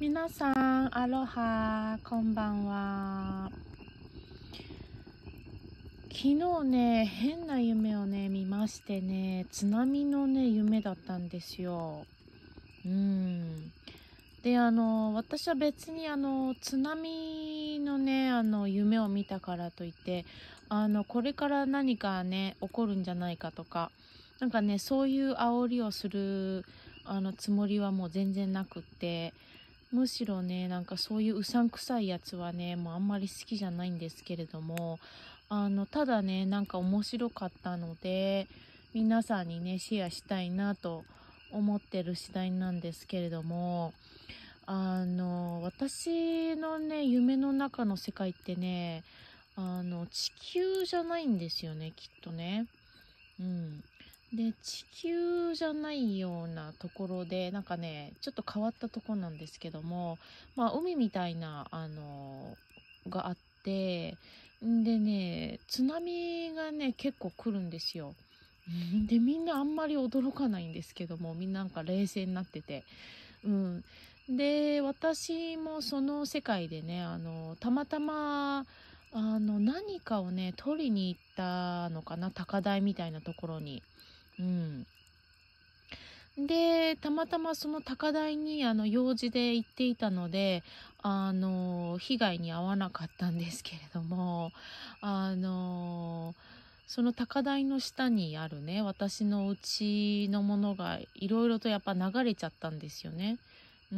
皆さん、アロハ、こんばんは。昨日ね、変な夢をね、見ましてね、津波のね、夢だったんですよ。うん。で、あの、私は別にあの、津波のね、あの、夢を見たからといって、あの、これから何かね、起こるんじゃないかとか、なんかね、そういう煽りをする、あの、つもりはもう全然なくって、むしろね、なんかそういううさんくさいやつはね、もうあんまり好きじゃないんですけれども、あの、ただね、なんか面白かったので、皆さんにね、シェアしたいなと思ってる次第なんですけれども、あの、私のね、夢の中の世界ってね、あの、地球じゃないんですよね、きっとね。うん。で、地球じゃないようなところで、なんかね、ちょっと変わったとこなんですけども、まあ、海みたいな、あの、があって、んでね、津波がね、結構来るんですよ。で、みんなあんまり驚かないんですけども、みんななんか冷静になってて。うん。で、私もその世界でね、あの、たまたま、あの、何かをね、取りに行ったのかな、高台みたいなところに。うん。で、たまたまその高台にあの用事で行っていたので、あの、被害に遭わなかったんですけれども、あの、その高台の下にあるね、私のうちのものがいろいろとやっぱ流れちゃったんですよね。う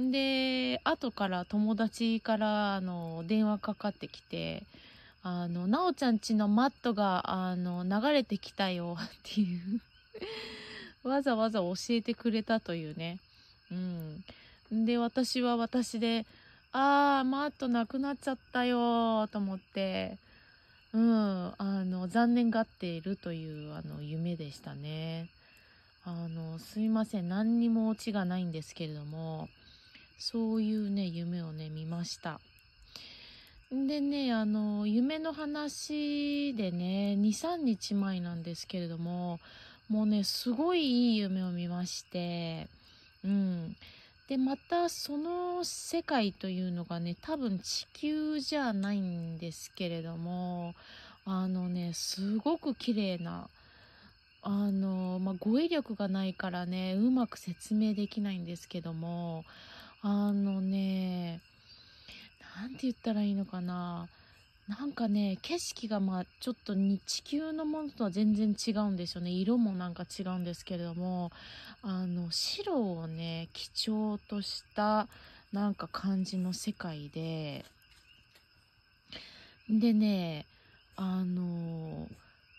ん。で、後から友達からあの電話かかってきて、あの、なおちゃんちのマットが、あの、流れてきたよっていうわざわざ教えてくれたというね。うん。で、私は私で、あー、マットなくなっちゃったよと思って、うん、あの、残念がっているという、あの、夢でしたね。あの、すいません。何にもオチがないんですけれども、そういうね、夢をね、見ました。でね、あの、夢の話でね、2、3日前なんですけれども、もうね、すごいいい夢を見まして、うん。で、またその世界というのがね、多分地球じゃないんですけれども、あのね、すごく綺麗な、あの、まあ、語彙力がないからね、うまく説明できないんですけども、あのね、何て言ったらいいのかななんかね景色がまあちょっと地球のものとは全然違うんですよね色もなんか違うんですけれどもあの白をね基調としたなんか感じの世界ででねあの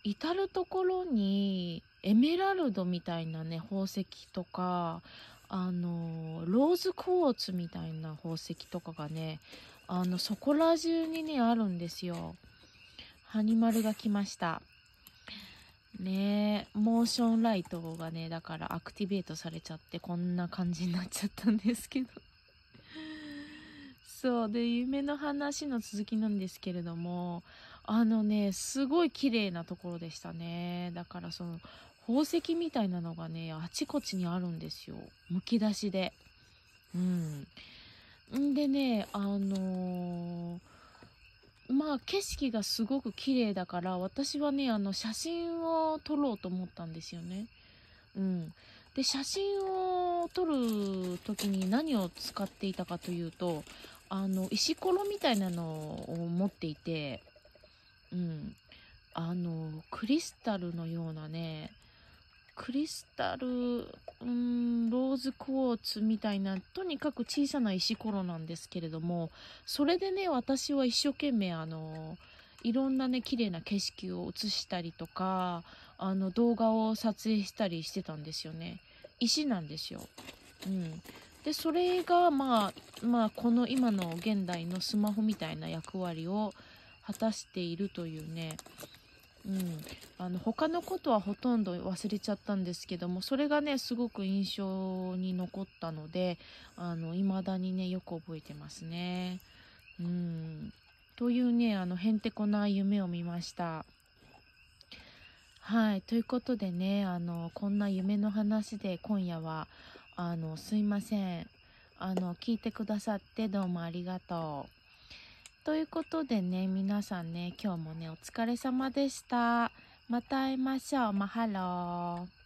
至る所にエメラルドみたいなね宝石とかあのローズクォーツみたいな宝石とかがねあの、そこら中にね、あるんですよ。ハニマルが来ました。ねえ、モーションライトがね、だからアクティベートされちゃって、こんな感じになっちゃったんですけど。そう。で、夢の話の続きなんですけれども、あのね、すごい綺麗なところでしたね。だからその、宝石みたいなのがね、あちこちにあるんですよ。むき出しで。うん。でね、あのー、まあ景色がすごく綺麗だから私はねあの写真を撮ろうと思ったんですよね。うん、で写真を撮る時に何を使っていたかというとあの石ころみたいなのを持っていて、うん、あのクリスタルのようなねクリスタル、ローズクォーツみたいな、とにかく小さな石ころなんですけれども、それでね、私は一生懸命あの、いろんなね、綺麗な景色を映したりとか、あの、動画を撮影したりしてたんですよね。石なんですよ。うん。で、それが、まあ、まあ、この今の現代のスマホみたいな役割を果たしているというね、うん、あの他のことはほとんど忘れちゃったんですけどもそれがねすごく印象に残ったのであの未だにねよく覚えてますね。うん、というねあのへんてこな夢を見ました。はいということでねあのこんな夢の話で今夜はあのすいませんあの聞いてくださってどうもありがとう。ということでね、皆さんね、今日もね、お疲れ様でした。また会いましょう。マハロー。